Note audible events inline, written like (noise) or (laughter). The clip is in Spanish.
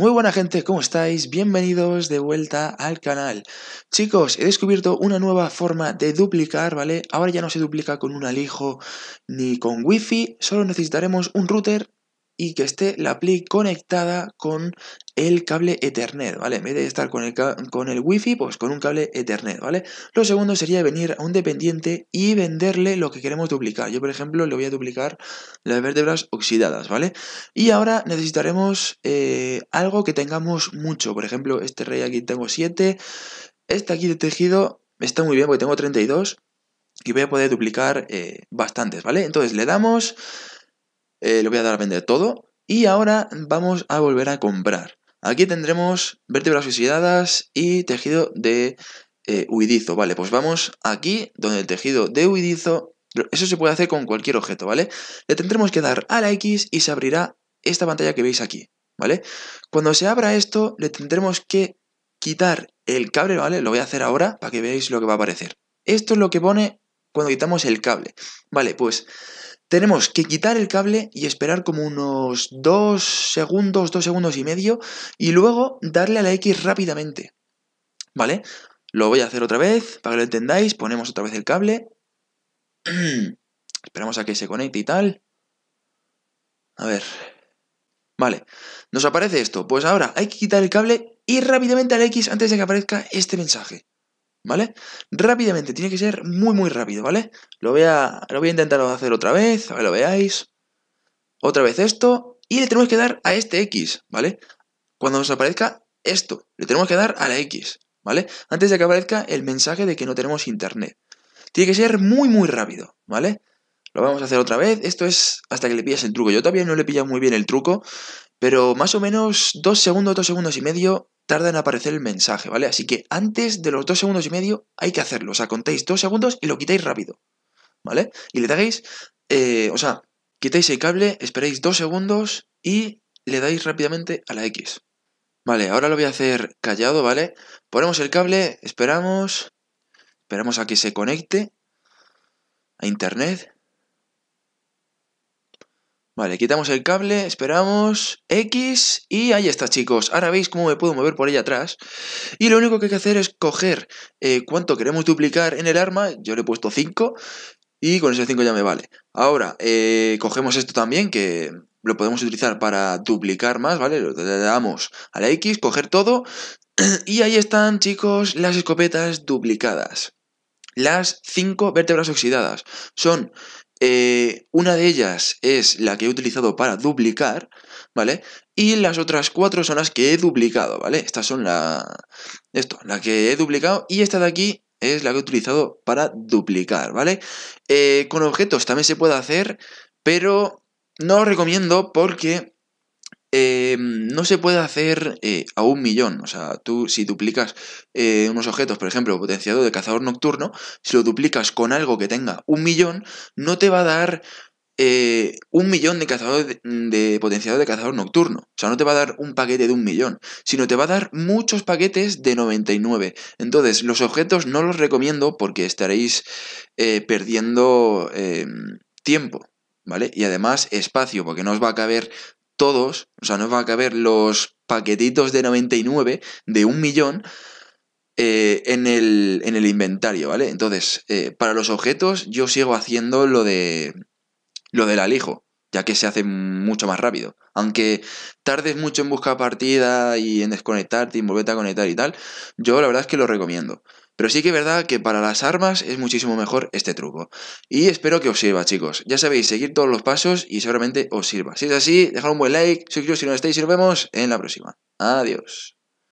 Muy buena gente, ¿cómo estáis? Bienvenidos de vuelta al canal. Chicos, he descubierto una nueva forma de duplicar, ¿vale? Ahora ya no se duplica con un alijo ni con wifi, solo necesitaremos un router y que esté la Play conectada con el cable Ethernet, ¿vale? En vez de estar con el, con el Wi-Fi, pues con un cable Ethernet, ¿vale? Lo segundo sería venir a un dependiente y venderle lo que queremos duplicar. Yo, por ejemplo, le voy a duplicar las vértebras oxidadas, ¿vale? Y ahora necesitaremos eh, algo que tengamos mucho. Por ejemplo, este rey aquí tengo 7. Este aquí de tejido está muy bien porque tengo 32 y voy a poder duplicar eh, bastantes, ¿vale? Entonces le damos eh, lo voy a dar a vender todo. Y ahora vamos a volver a comprar. Aquí tendremos vértebras suicidadas y tejido de eh, huidizo. Vale, pues vamos aquí donde el tejido de huidizo... Eso se puede hacer con cualquier objeto, ¿vale? Le tendremos que dar a la X y se abrirá esta pantalla que veis aquí, ¿vale? Cuando se abra esto, le tendremos que quitar el cable, ¿vale? Lo voy a hacer ahora para que veáis lo que va a aparecer. Esto es lo que pone cuando quitamos el cable. Vale, pues tenemos que quitar el cable y esperar como unos 2 segundos, 2 segundos y medio, y luego darle a la X rápidamente. ¿Vale? Lo voy a hacer otra vez, para que lo entendáis, ponemos otra vez el cable. (clears throat) Esperamos a que se conecte y tal. A ver. Vale, nos aparece esto. Pues ahora hay que quitar el cable y rápidamente a la X antes de que aparezca este mensaje. ¿vale? Rápidamente, tiene que ser muy, muy rápido, ¿vale? Lo voy a, lo voy a intentar hacer otra vez, a que lo veáis. Otra vez esto, y le tenemos que dar a este X, ¿vale? Cuando nos aparezca esto, le tenemos que dar a la X, ¿vale? Antes de que aparezca el mensaje de que no tenemos internet. Tiene que ser muy, muy rápido, ¿vale? Lo vamos a hacer otra vez, esto es hasta que le pillas el truco. Yo todavía no le he pillado muy bien el truco, pero más o menos dos segundos, dos segundos y medio tarda en aparecer el mensaje, ¿vale? Así que antes de los dos segundos y medio hay que hacerlo. O sea, contáis dos segundos y lo quitáis rápido, ¿vale? Y le dais, eh, o sea, quitáis el cable, esperáis dos segundos y le dais rápidamente a la X. Vale, ahora lo voy a hacer callado, ¿vale? Ponemos el cable, esperamos, esperamos a que se conecte a internet. Vale, quitamos el cable, esperamos, X y ahí está chicos. Ahora veis cómo me puedo mover por ella atrás. Y lo único que hay que hacer es coger eh, cuánto queremos duplicar en el arma, yo le he puesto 5 y con ese 5 ya me vale. Ahora, eh, cogemos esto también que lo podemos utilizar para duplicar más, ¿vale? Le damos a la X, coger todo (clears throat) y ahí están chicos las escopetas duplicadas las 5 vértebras oxidadas. Son eh, una de ellas es la que he utilizado para duplicar, ¿vale? Y las otras cuatro son las que he duplicado, ¿vale? Estas son la... Esto, la que he duplicado y esta de aquí es la que he utilizado para duplicar, ¿vale? Eh, con objetos también se puede hacer, pero no os recomiendo porque Em, no se puede hacer eh, a un millón. O sea, tú si duplicas eh, unos objetos, por ejemplo, potenciado de cazador nocturno, si lo duplicas con algo que tenga un millón, no te va a dar eh, un millón de cazador de, potenciado de cazador nocturno. O sea, no te va a dar un paquete de un millón, sino te va a dar muchos paquetes de 99. Entonces, los objetos no los recomiendo porque estaréis perdiendo em, tiempo. ¿Vale? Y además espacio, porque no os va a caber todos, o sea, no va a caber los paquetitos de 99 de un millón eh, en, el, inventario, ¿vale? Entonces, eh, para los objetos yo sigo haciendo lo de lo del alijo, ya que se hace mucho más rápido. Aunque tardes mucho en buscar partida y en desconectarte y volverte a conectar y tal, yo la verdad es que lo recomiendo. Pero sí que es verdad que para las armas es muchísimo mejor este truco. Y espero que os sirva, chicos. Ya sabéis, seguir todos los pasos y seguramente os sirva. Si es así, dejad un buen like, suscribiros si no estáis y nos vemos en la próxima. Adiós.